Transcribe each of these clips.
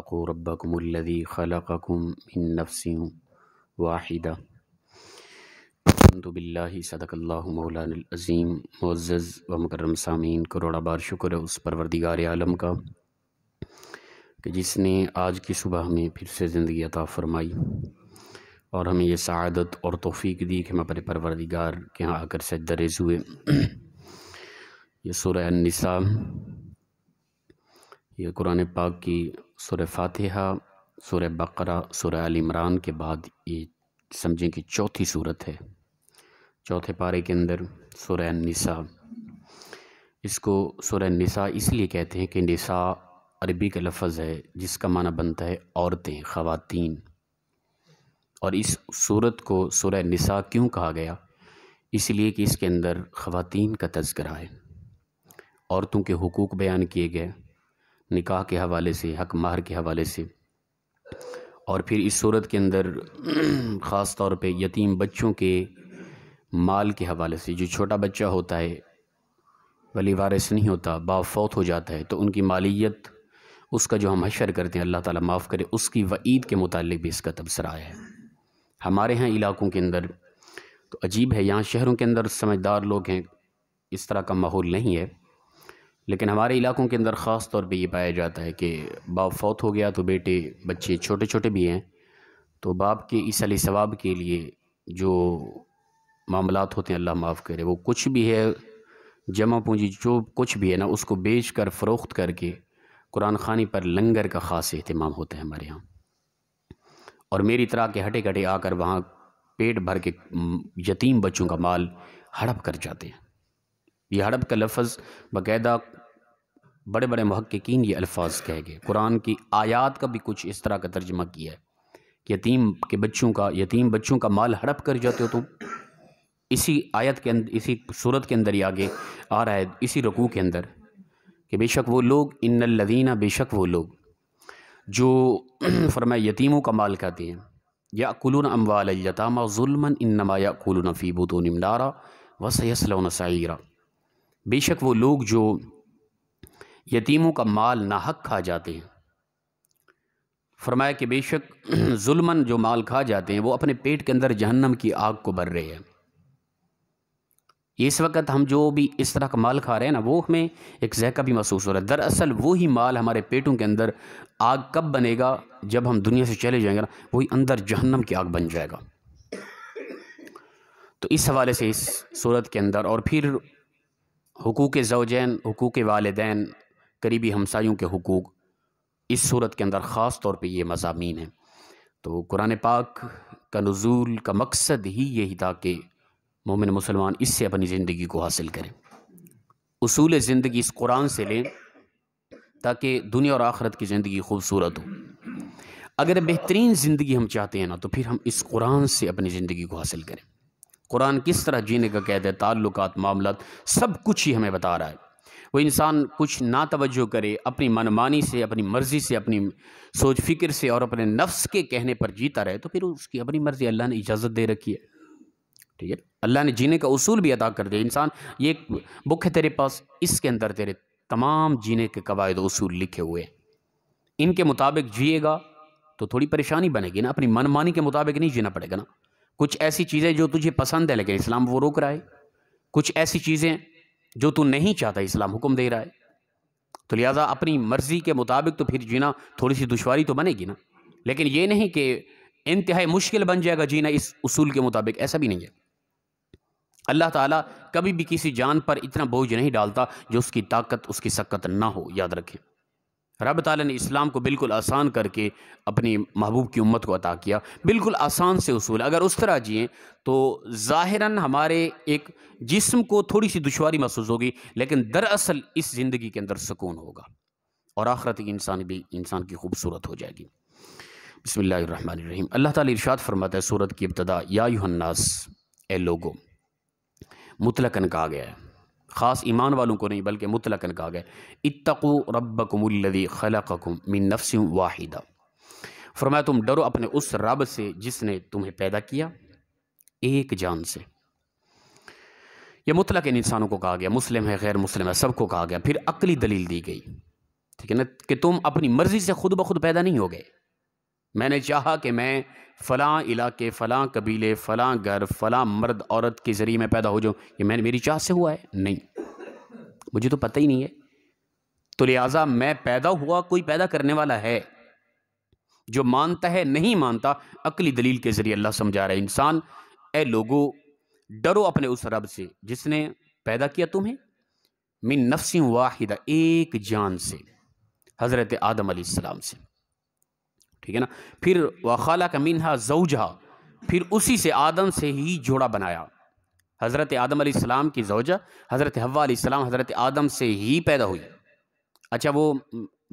वतक़ू रब्बकुम अल्लज़ी खलक़कुम मिन नफ्सिन वाहिदा बिल्लाहि सदकल्लाहु मौलाना अजीम मुअज़्ज़ज़ व मुकर्रम सामीन करोड़ा बार शुक्र है उस परवरदिगार आलम का कि जिसने आज की सुबह हमें फिर से ज़िंदगी अता फरमाई और हमें यह सआदत और तोफ़ी दी कि हम अपने परवरदिगार के यहाँ आकर सजदरेज हुए ये सूर्य निसा ये कुरान पाक की सुर फातिहा सुर बकरा सुर इमरान के बाद ये समझें कि चौथी सूरत है चौथे पारे के अंदर सुर निसा इसको सुर निसा इसलिए कहते हैं कि निसा अरबी का लफज है जिसका माना बनता है औरतें ख़वातीन और इस सूरत को सुर निसा क्यों कहा गया इसलिए कि इसके अंदर ख़वातीन का तस्करा है औरतों के हकूक़ बयान किए गए निकाह के हवाले से हक माहर के हवाले से और फिर इस सूरत के अंदर ख़ास तौर पे यतीम बच्चों के माल के हवाले से जो छोटा बच्चा होता है वली वारिस नहीं होता बाफौत हो जाता है तो उनकी मालियत उसका जो हम हशर करते हैं अल्लाह ताला माफ़ करे उसकी वईद के मुतालिक भी इसका तबसरा आया है हमारे यहाँ इलाकों के अंदर तो अजीब है यहाँ शहरों के अंदर समझदार लोग हैं इस तरह का माहौल नहीं है लेकिन हमारे इलाकों के अंदर ख़ास तौर पे ये पाया जाता है कि बाप फौत हो गया तो बेटे बच्चे छोटे छोटे भी हैं तो बाप के इस अली सवाब के लिए जो मामलात होते हैं अल्लाह माफ़ करे वो कुछ भी है जमा पूंजी जो कुछ भी है ना उसको बेच कर फ़रोख्त करके कुरान खानी पर लंगर का ख़ास अहतमाम होता है हमारे यहाँ और मेरी तरह के हटे कटे आकर वहाँ पेट भर के यतीम बच्चों का माल हड़प कर जाते हैं यह हड़प का लफज बाकायदा बड़े बड़े महक्कीन ये अल्फाज कहे गए कुरान की आयात का भी कुछ इस तरह का तर्जमा किया है कि यतीम के बच्चों का यतीम बच्चों का माल हड़प कर जाते हो तुम इसी आयत के अंदर इसी सूरत के अंदर ही आगे आ रहा है इसी रकू के अंदर कि बेशक वो लोग इन लदीना बेशक वो लोग जो फरमाए यतीमों का माल खाते हैं या कुलून अम्बाल यतामा जुलमन इन नमाया कुलन फ़ीबूत निमनारा व सैसल साइरा बेशक वो लोग जो यतीमों का माल नाहक खा जाते हैं फरमाया कि बेशक जुल्मन जो माल खा जाते हैं वो अपने पेट के अंदर जहन्नम की आग को भर रहे हैं इस वक्त हम जो भी इस तरह का माल खा रहे हैं ना वो हमें एक जहका भी महसूस हो रहा है दरअसल वही माल हमारे पेटों के अंदर आग कब बनेगा जब हम दुनिया से चले जाएंगे ना वही अंदर जहन्नम की आग बन जाएगा तो इस हवाले से इस सूरत के अंदर और फिर हकूक़ जौजैन हकूक़ वालदेन करीबी हमसायों के हकूक़ इस सूरत के अंदर ख़ास तौर पर ये मजामी हैं तो कुरान पाक का नज़ूल का मकसद ही यही था कि मोमिन मुसलमान इससे अपनी ज़िंदगी को हासिल करें असूल ज़िंदगी इस कुरान से लें ताकि दुनिया और आखरत की ज़िंदगी खूबसूरत हो अगर बेहतरीन ज़िंदगी हम चाहते हैं ना तो फिर हम इस कुरान से अपनी ज़िंदगी को हासिल करें कुरान किस तरह जीने का कैद है ताल्लुक मामला सब कुछ ही हमें बता रहा है वो इंसान कुछ ना तवज्जो करे अपनी मनमानी से अपनी मर्ज़ी से अपनी सोच फिक्र से और अपने नफ्स के कहने पर जीता रहे तो फिर उसकी अपनी मर्ज़ी अल्लाह ने इजाज़त दे रखी है ठीक है अल्लाह ने जीने का उसूल भी अदा कर दिया इंसान ये बुक है तेरे पास इसके अंदर तेरे तमाम जीने के कवायद उसूल लिखे हुए हैं इनके मुताबिक जिएगा तो थोड़ी परेशानी बनेगी ना अपनी मनमानी के मुताबिक नहीं जीना पड़ेगा ना कुछ ऐसी चीज़ें जो तुझे पसंद है लेकिन इस्लाम वो रोक रहा है कुछ ऐसी चीज़ें जो तू नहीं चाहता इस्लाम हुक्म दे रहा है तो लिहाजा अपनी मर्ज़ी के मुताबिक तो फिर जीना थोड़ी सी दुशारी तो बनेगी ना लेकिन ये नहीं कि इंतहाई मुश्किल बन जाएगा जीना इस उसूल के मुताबिक ऐसा भी नहीं है अल्लाह ताला कभी भी किसी जान पर इतना बोझ नहीं डालता जो उसकी ताकत उसकी सक्कत ना हो याद रखें रब तला ने इस्लाम को बिल्कुल आसान करके अपनी महबूब की उम्मत को अता किया बिल्कुल आसान से उसूल अगर उस तरह जिए तो ज़ाहिरा हमारे एक जिस्म को थोड़ी सी दुशारी महसूस होगी लेकिन दरअसल इस ज़िंदगी के अंदर सुकून होगा और आखरत इंसान भी इंसान की खूबसूरत हो जाएगी बसमीम अल्लाह ताली इरशाद फरमाता है सूरत की इब्तदा या यूहन्नास ए लोगो मुतलकन कहा गया है ख़ास ईमान वालों को नहीं बल्कि मुतलकन कहा गया इतको रबकमदी खलकम मिन नफ्स वाहिदा फरमाया तुम डरो अपने उस रब से जिसने तुम्हें पैदा किया एक जान से यह मुतलक इन इंसानों को कहा गया मुस्लिम है गैर मुस्लिम है सबको कहा गया फिर अकली दलील दी गई ठीक है ना कि तुम अपनी मर्ज़ी से खुद ब खुद पैदा नहीं हो गए मैंने चाहा कि मैं फ़लाँ इलाके फ़लाँ कबीले फ़लाँ घर फ़लाँ मर्द औरत के ज़रिए मैं पैदा हो जाऊँ ये मैंने मेरी चाह से हुआ है नहीं मुझे तो पता ही नहीं है तो लिहाजा मैं पैदा हुआ कोई पैदा करने वाला है जो मानता है नहीं मानता अकली दलील के ज़रिए अल्लाह समझा रहा है इंसान ए लोगो डरो अपने उस रब से जिसने पैदा किया तुम्हें मिन नफसी वाहिदा एक जान से हज़रत आदम अलैहिस्सलाम से ठीक है ना फिर वाला का मिनहा जौजहा फिर उसी से आदम से ही जोड़ा बनाया हज़रत आदम आसमाम की जौजा हज़रत हवा हज़रत आदम से ही पैदा हुई अच्छा वो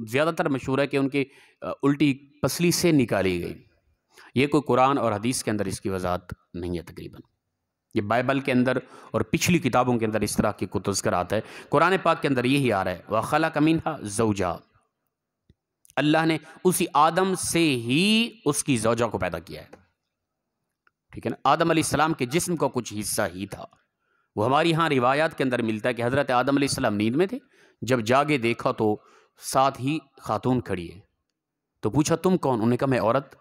ज़्यादातर मशहूर है कि उनकी उल्टी पसली से निकाली गई ये कोई कुरान और हदीस के अंदर इसकी वजाहत नहीं है तकरीबन ये बाइबल के अंदर और पिछली किताबों के अंदर इस तरह की कुतस्कर आता है कुरान पाक के अंदर यही आ रहा है खला कमीन हा जौजा अल्लाह ने उसी आदम से ही उसकी जौजा को पैदा किया है ठीक है ना आदम सलाम के जिस्म का कुछ हिस्सा ही था वो हमारी यहाँ रिवायात के अंदर मिलता है कि हज़रत आदम सलाम नींद में थे जब जागे देखा तो साथ ही खातून खड़ी है तो पूछा तुम कौन उन्होंने कहा मैं औरत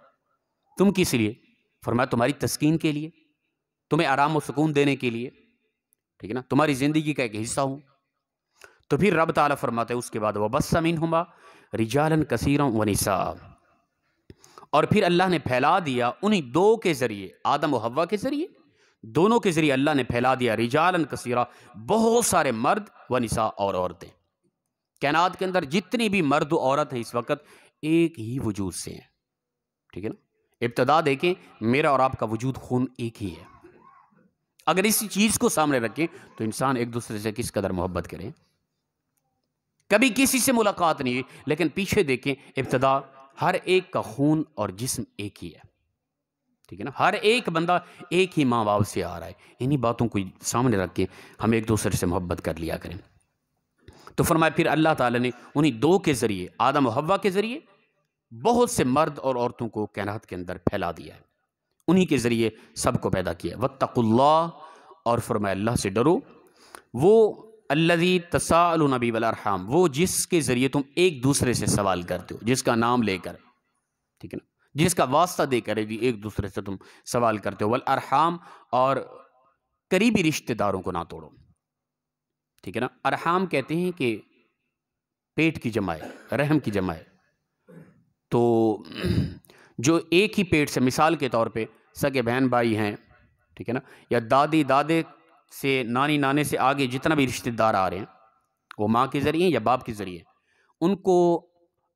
तुम किस लिए फरमाया तुम्हारी तस्किन के लिए तुम्हें आराम और सुकून देने के लिए ठीक है ना तुम्हारी ज़िंदगी का एक हिस्सा हूँ तो फिर रब ताला फरमाते हैं उसके बाद वबस समीन हुमा रिजालन कसीरों वनिसा और फिर अल्लाह ने फैला दिया उन्हीं दो के ज़रिए आदम व हवा के ज़रिए दोनों के ज़रिए अल्लाह ने फैला दिया रिजालन कसीरा बहुत सारे मर्द व निसा और औरतें कैनात के अंदर जितनी भी मर्द औरत हैं इस वक्त एक ही वजूद से हैं ठीक है ना इब्तदा देखें मेरा और आपका वजूद खून एक ही है अगर इसी चीज़ को सामने रखें तो इंसान एक दूसरे से किस कदर मोहब्बत करें कभी किसी से मुलाकात नहीं हुई लेकिन पीछे देखें इब्तदा हर एक का खून और जिस्म एक ही है ठीक है ना हर एक बंदा एक ही माँ बाप से आ रहा है इन्हीं बातों को सामने रख के हम एक दूसरे से मोहब्बत कर लिया करें तो फरमाए फिर अल्लाह ताला ने उन्हीं दो के ज़रिए आदम हवा के ज़रिए बहुत से मर्द और औरतों को कैनात के अंदर फैला दिया है उन्हीं के ज़रिए सबको पैदा किया वत्तकुल्ला और फरमाए अल्लाह से डरो वो अल्लाजी तसाल नबी वलाम वो जिसके ज़रिए तुम एक दूसरे से सवाल करते हो जिसका नाम लेकर ठीक है ना जिसका वास्ता देकर एक दूसरे से तुम सवाल करते हो वल अरहाम और करीबी रिश्तेदारों को ना तोड़ो ठीक है ना अरहाम कहते हैं कि पेट की जमाए रहम की जमाए तो जो एक ही पेट से मिसाल के तौर पे सगे बहन भाई हैं ठीक है ना या दादी दादे से नानी नाने से आगे जितना भी रिश्तेदार आ रहे हैं वो माँ के ज़रिए या बाप के ज़रिए उनको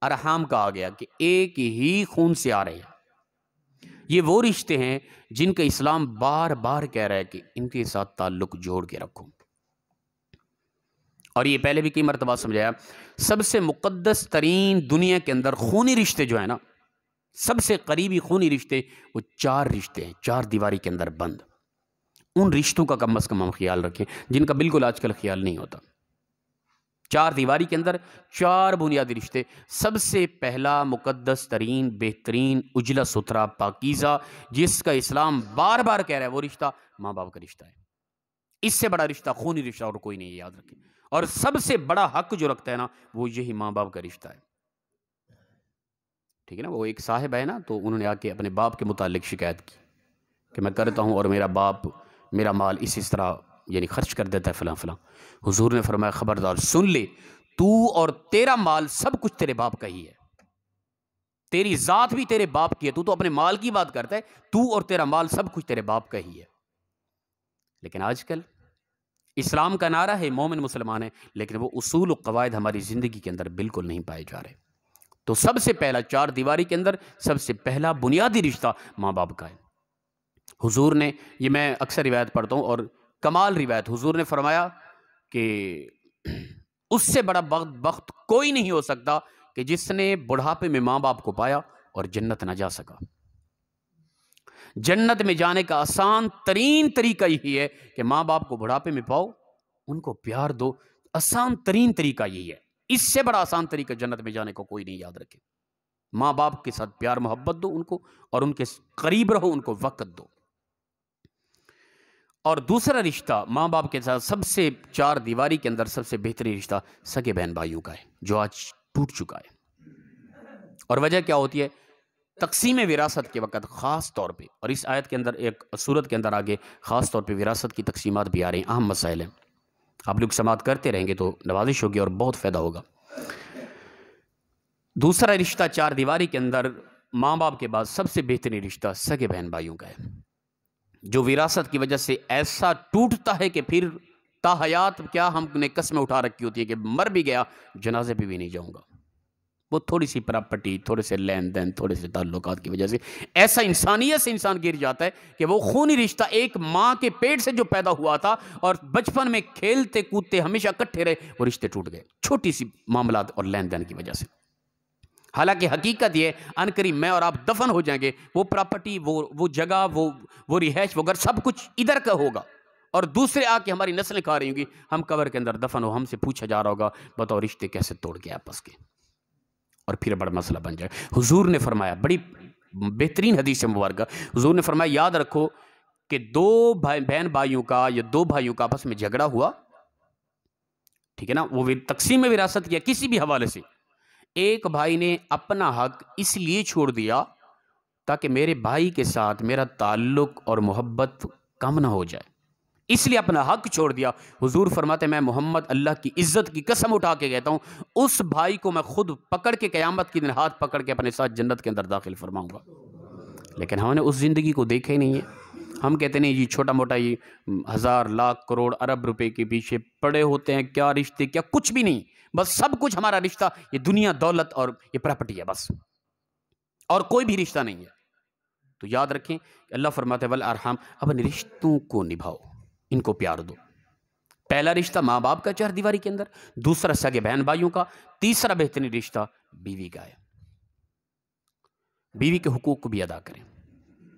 अरहाम कहा गया कि एक ही खून से आ रहे हैं ये वो रिश्ते हैं जिनका इस्लाम बार बार कह रहा है कि इनके साथ ताल्लुक जोड़ के रखो और ये पहले भी कई मरतबा समझाया सबसे मुकदस तरीन दुनिया के अंदर खूनी रिश्ते जो है ना सबसे करीबी खूनी रिश्ते वो चार रिश्ते हैं चार दीवारी के अंदर बंद उन रिश्तों का कम अज़ कम हम ख्याल रखें जिनका बिल्कुल आजकल ख्याल नहीं होता चार दीवारी के अंदर चार बुनियादी रिश्ते सबसे पहला मुकद्दस तरीन बेहतरीन उजला सुथरा पाकिज़ा जिसका इस्लाम बार बार कह रहा है वो रिश्ता माँ बाप का रिश्ता है इससे बड़ा रिश्ता खूनी रिश्ता और कोई नहीं याद रखे और सबसे बड़ा हक जो रखता है ना वो यही माँ बाप का रिश्ता है ठीक है ना वो एक साहेब है ना तो उन्होंने आके अपने बाप के मुतालिक शिकायत की कि मैं करता हूँ और मेरा बाप मेरा माल इस इस तरह यानी खर्च कर देता है फ़लाँ फ़लाँ हुजूर ने फरमाया ख़बरदार सुन ले तू और तेरा माल सब कुछ तेरे बाप का ही है तेरी ज़ात भी तेरे बाप की है तू तो अपने माल की बात करता है तू और तेरा माल सब कुछ तेरे बाप का ही है लेकिन आजकल इस्लाम का नारा है मोमिन मुसलमान है लेकिन वो उसूल कवायद हमारी ज़िंदगी के अंदर बिल्कुल नहीं पाए जा रहे तो सबसे पहला चार दीवारी के अंदर सबसे पहला बुनियादी रिश्ता माँ बाप का है हुजूर ने ये मैं अक्सर रिवायत पढ़ता हूँ और कमाल रिवायत हुजूर ने फरमाया कि उससे बड़ा वक्त वक्त कोई नहीं हो सकता कि जिसने बुढ़ापे में माँ बाप को पाया और जन्नत ना जा सका जन्नत में जाने का आसान तरीन तरीका यही है कि माँ बाप को बुढ़ापे में पाओ उनको प्यार दो आसान तरीन तरीका यही है इससे बड़ा आसान तरीका जन्नत में जाने को कोई नहीं याद रखे माँ बाप के साथ प्यार मोहब्बत दो उनको और उनके करीब रहो उनको वक्त दो और दूसरा रिश्ता माँ बाप के साथ सबसे चार दीवारी के अंदर सबसे बेहतरीन रिश्ता सगे बहन भाइयों का है जो आज टूट चुका है और वजह क्या होती है तकसीम विरासत के वक्त ख़ास तौर पे और इस आयत के अंदर एक सूरत के अंदर आगे ख़ास तौर पे विरासत की तकसीमत भी आ रही हैं अहम मसाइल हैं आप लोग समात करते रहेंगे तो नवाजिश होगी और बहुत फ़ायदा होगा दूसरा रिश्ता चार दीवारी के अंदर माँ बाप के बाद सबसे बेहतरीन रिश्ता सगे बहन भाइयों का है जो विरासत की वजह से ऐसा टूटता है कि फिर ताहयात क्या हमने कस्में उठा रखी होती है कि मर भी गया जनाजे पे भी नहीं जाऊँगा वो थोड़ी सी प्रॉपर्टी थोड़े से लेन देन थोड़े से ताल्लुक की वजह से ऐसा इंसानियत से इंसान गिर जाता है कि वो खूनी रिश्ता एक माँ के पेट से जो पैदा हुआ था और बचपन में खेलते कूदते हमेशा इकट्ठे रहे वो रिश्ते टूट गए छोटी सी मामला और लेन देन की वजह से हालांकि हकीकत ये अनकरीब मैं और आप दफन हो जाएंगे वो प्रॉपर्टी वो वो जगह वो वो रिहाइश वगैरह सब कुछ इधर का होगा और दूसरे आके हमारी नस्लें खा रही होंगी हम कबर के अंदर दफन हो हमसे पूछा जा रहा होगा बताओ रिश्ते कैसे तोड़ गया आपस के और फिर बड़ा मसला बन जाए हुजूर ने फरमाया बड़ी बेहतरीन हदीस मुबारक हुजूर ने फरमाया याद रखो कि दो भाई बहन भाइयों का या दो भाइयों का आपस में झगड़ा हुआ ठीक है ना वो तकसीम विरासत या किसी भी हवाले से एक भाई ने अपना हक इसलिए छोड़ दिया ताकि मेरे भाई के साथ मेरा ताल्लुक और मोहब्बत कम ना हो जाए इसलिए अपना हक छोड़ दिया हुजूर फरमाते मैं मोहम्मद अल्लाह की इज्जत की कसम उठा के कहता हूँ उस भाई को मैं खुद पकड़ के क्यामत के दिन हाथ पकड़ के अपने साथ जन्नत के अंदर दाखिल फरमाऊंगा लेकिन हमने उस ज़िंदगी को देखा ही नहीं है हम कहते नहीं जी छोटा मोटा ये हज़ार लाख करोड़ अरब रुपए के पीछे पड़े होते हैं क्या रिश्ते क्या कुछ भी नहीं बस सब कुछ हमारा रिश्ता ये दुनिया दौलत और ये प्रॉपर्टी है बस और कोई भी रिश्ता नहीं है तो याद रखें अल्लाह फरमाते वल अरहम अपने रिश्तों को निभाओ इनको प्यार दो पहला रिश्ता माँ बाप का चार दीवारी के अंदर दूसरा सगे बहन भाइयों का तीसरा बेहतरीन रिश्ता बीवी का है बीवी के हकूक़ को भी अदा करें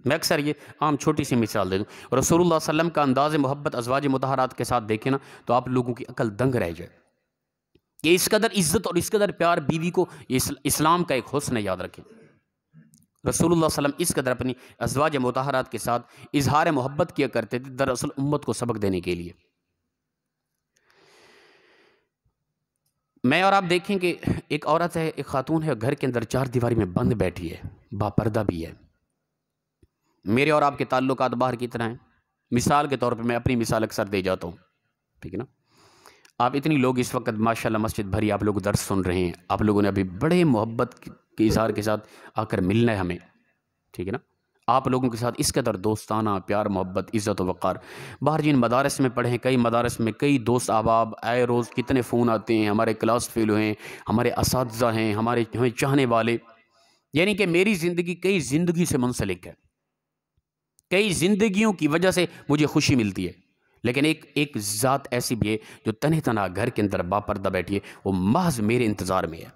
मैं अक्सर ये आम छोटी सी मिसाल दे दूँ रसूलुल्लाह सल्लम का अंदाज़ मोहब्बत अजवाज मतहारात के साथ देखें ना तो आप लोगों की अकल दंग रह जाए ये इस कदर इज्जत और इस कदर प्यार बीवी को इस्लाम का एक हसन याद रखें रसूलुल्लाह वसलम इस कदर अपनी अजवाज मतहरात के साथ इजहार मोहब्बत किया करते थे दरअसल उम्मत को सबक देने के लिए मैं और आप देखें कि एक औरत है एक खातून है घर के अंदर चार दीवारी में बंद बैठी है बापर्दा भी है मेरे और आपके ताल्लुक बाहर की तरह हैं मिसाल के तौर पर मैं अपनी मिसाल अक्सर दे जाता हूँ ठीक है ना आप इतनी लोग इस वक्त माशाल्लाह मस्जिद भरी आप लोग दर्द सुन रहे हैं आप लोगों ने अभी बड़े मोहब्बत के इजहार के साथ आकर मिलना है हमें ठीक है ना आप लोगों के साथ इस कदर दोस्ताना प्यार मोहब्बत इज़्ज़त वक़ार बाहर जिन मदारस में पढ़े कई मदारस में कई दोस्त अहबाब आए रोज़ कितने फ़ोन आते हैं हमारे क्लास हुए हैं हमारे इस हैं हमारे हमें चाहने वाले यानी कि मेरी ज़िंदगी कई ज़िंदगी से मुंसलिक है कई ज़िंदगियों की वजह से मुझे खुशी मिलती है लेकिन एक एक ज़ात ऐसी भी है जो तने तना घर के अंदर बापरदा बैठी है वो महज मेरे इंतज़ार में है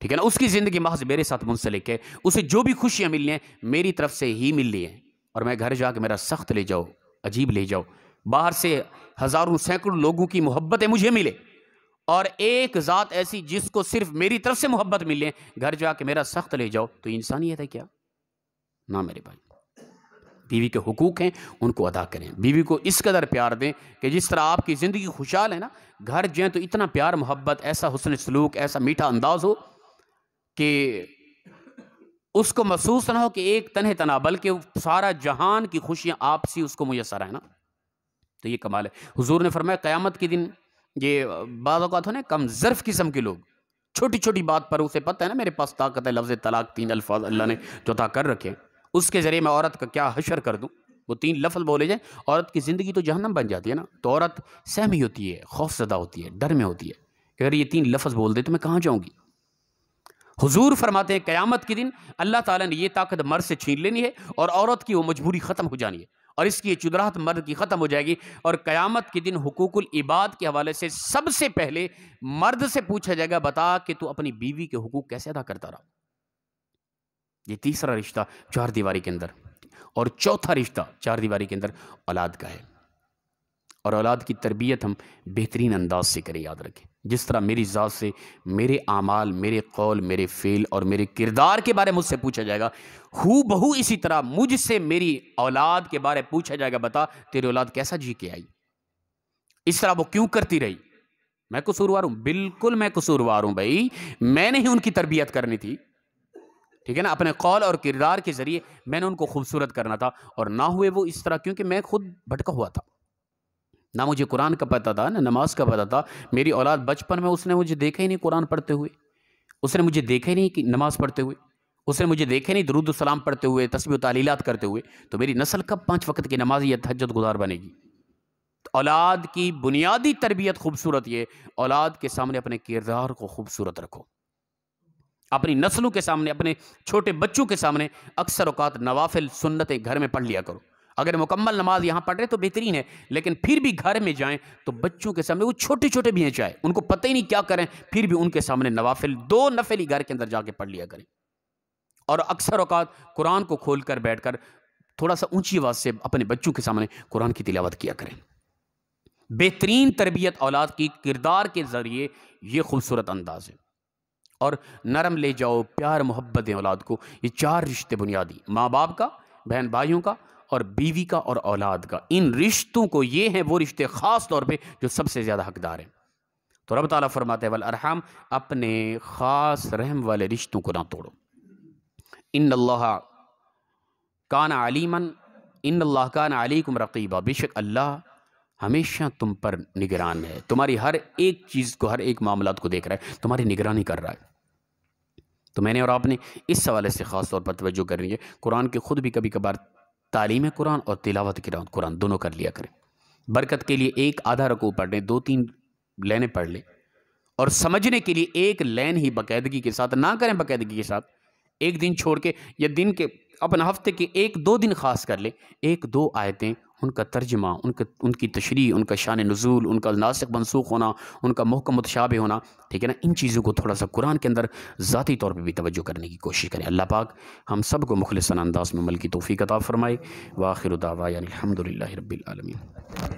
ठीक है ना उसकी ज़िंदगी महज मेरे साथ मुंसलिक है उसे जो भी खुशियाँ मिलनी हैं मेरी तरफ से ही मिलनी है और मैं घर जाके मेरा सख्त ले जाओ अजीब ले जाओ बाहर से हज़ारों सैकड़ों लोगों की मोहब्बतें मुझे मिले और एक ज़ात ऐसी जिसको सिर्फ मेरी तरफ से मोहब्बत मिले घर जाके मेरा सख्त ले जाओ तो इंसानियत है क्या ना मेरे भाई बीवी के हकूक़ हैं उनको अदा करें बीवी को इस कदर प्यार दें कि जिस तरह आपकी ज़िंदगी खुशहाल है ना घर जाएँ तो इतना प्यार मोहब्बत ऐसा हसन सलूक ऐसा मीठा अंदाज़ हो कि उसको महसूस ना हो कि एक तनह तना बल्कि सारा जहान की खुशियाँ आपसी उसको मुयसर है ना तो ये कमाल है हजूर ने फरमाया क्यामत के दिन ये बाज़ात ना कम ज़र्फ़ किस्म के लोग छोटी छोटी बात पर उसे पता है ना मेरे पास ताकत है लफ्ज़ तलाक तीन अल्फाज अल्लाह ने जो कर रखे उसके ज़रिए मैं औरत का क्या हशर कर दूँ वो तीन लफल बोले जाए औरत की ज़िंदगी तो जहनम बन जाती है ना तो औरत सहमी होती है खौफजदा होती है डर में होती है कि अगर ये तीन लफ्ज़ बोल दे तो मैं कहाँ जाऊँगी हुजूर फरमाते हैं क़यामत के दिन अल्लाह ताला ने ये ताकत मर्द से छीन लेनी है और औरत की वो मजबूरी ख़त्म हो जानी है और इसकी चुदराहत मर्द की ख़त्म हो जाएगी और क़यामत के दिन हुकूकुल इबाद के हवाले से सबसे पहले मर्द से पूछा जाएगा बता कि तू अपनी बीवी के हकूक़ कैसे अदा करता रहा ये तीसरा रिश्ता चार दीवारी के अंदर और चौथा रिश्ता चार दीवारी के अंदर औलाद का है और औलाद की तरबियत हम बेहतरीन अंदाज से करें याद रखें जिस तरह मेरी ज़ात से मेरे आमाल मेरे कौल मेरे फ़ेल और मेरे किरदार के बारे में मुझसे पूछा जाएगा हु बहू इसी तरह मुझसे मेरी औलाद के बारे में पूछा जाएगा बता तेरी औलाद कैसा जी के आई इस तरह वो क्यों करती रही मैं कसूरवार हूँ बिल्कुल मैं कसूरवार हूँ भाई मैंने ही उनकी तरबियत करनी थी ठीक है ना अपने कौल और किरदार के ज़रिए मैंने उनको खूबसूरत करना था और ना हुए वो इस तरह क्योंकि मैं खुद भटका हुआ था ना मुझे कुरान का पता था ना नमाज का पता था मेरी औलाद बचपन में उसने मुझे देखा ही नहीं कुरान पढ़ते हुए उसने मुझे देखा ही नहीं कि नमाज़ पढ़ते हुए उसने मुझे देखे नहीं दरुद सलाम पढ़ते हुए तस्वीर तालीलात करते हुए तो मेरी नस्ल कब पाँच वक्त की नमाज या तहजद गुजार बनेगी तो औलाद की बुनियादी तरबियत खूबसूरत ये औलाद के सामने अपने किरदार को खूबसूरत रखो अपनी नस्लों के सामने अपने छोटे बच्चों के सामने अक्सर अवकात नवाफिल सुन्नतें घर में पढ़ लिया करो अगर मुकम्मल नमाज यहाँ पढ़ रहे तो बेहतरीन है लेकिन फिर भी घर में जाएं तो बच्चों के सामने वो छोटे छोटे भी हैं चाहे उनको पता ही नहीं क्या करें फिर भी उनके सामने नवाफिल दो नफिल ही घर के अंदर जाके पढ़ लिया करें और अक्सर अवकात कुरान को खोल कर बैठ कर थोड़ा सा ऊंची आवाज़ से अपने बच्चों के सामने कुरान की तिलावत किया करें बेहतरीन तरबियत औलाद की किरदार के ज़रिए ये खूबसूरत अंदाज है और नरम ले जाओ प्यार मोहब्बत है औलाद को ये चार रिश्ते बुनियादी माँ बाप का बहन भाइयों का और बीवी का और औलाद का इन रिश्तों को ये हैं वो रिश्ते ख़ास तौर पे जो सबसे ज़्यादा हकदार हैं तो रब ताला फरमाते वाल अरहम अपने ख़ास रहम वाले रिश्तों को ना तोड़ो इन अल्लाह कान आलिमन इन अल्लाह कान आलिकुम रकीबा बेशक अल्लाह हमेशा तुम पर निगरान है तुम्हारी हर एक चीज़ को हर एक मामला को देख रहा है तुम्हारी निगरानी कर रहा है तो मैंने और आपने इस हवाले से ख़ास तौर पर तवज्जो करनी है कुरान की खुद भी कभी कभार तालीम कुरान और तिलावत कुरान दोनों कर लिया करें बरकत के लिए एक आधा रकू पढ़ लें दो तीन लाइनें पढ़ लें और समझने के लिए एक लाइन ही बाकायदगी के साथ ना करें बाकायदगी के साथ एक दिन छोड़ के या दिन के अपना हफ्ते के एक दो दिन खास कर लें एक दो आयतें उनका तर्जमा उनके उनकी तशरी उनका शान नज़ूल उनका नासिक मनसूख होना उनका महकम मतशाब होना ठीक है ना इन चीज़ों को थोड़ा सा कुरान के अंदर ज़ाती तौर पर भी तवज्जो करने की कोशिश करें अल्लाह पाक हम सब को मुखलसन अंदाज में मल की तोफ़ी कता फ़रमाए वाखिर दावा यानी अलहमदिल्ला रबीआलमी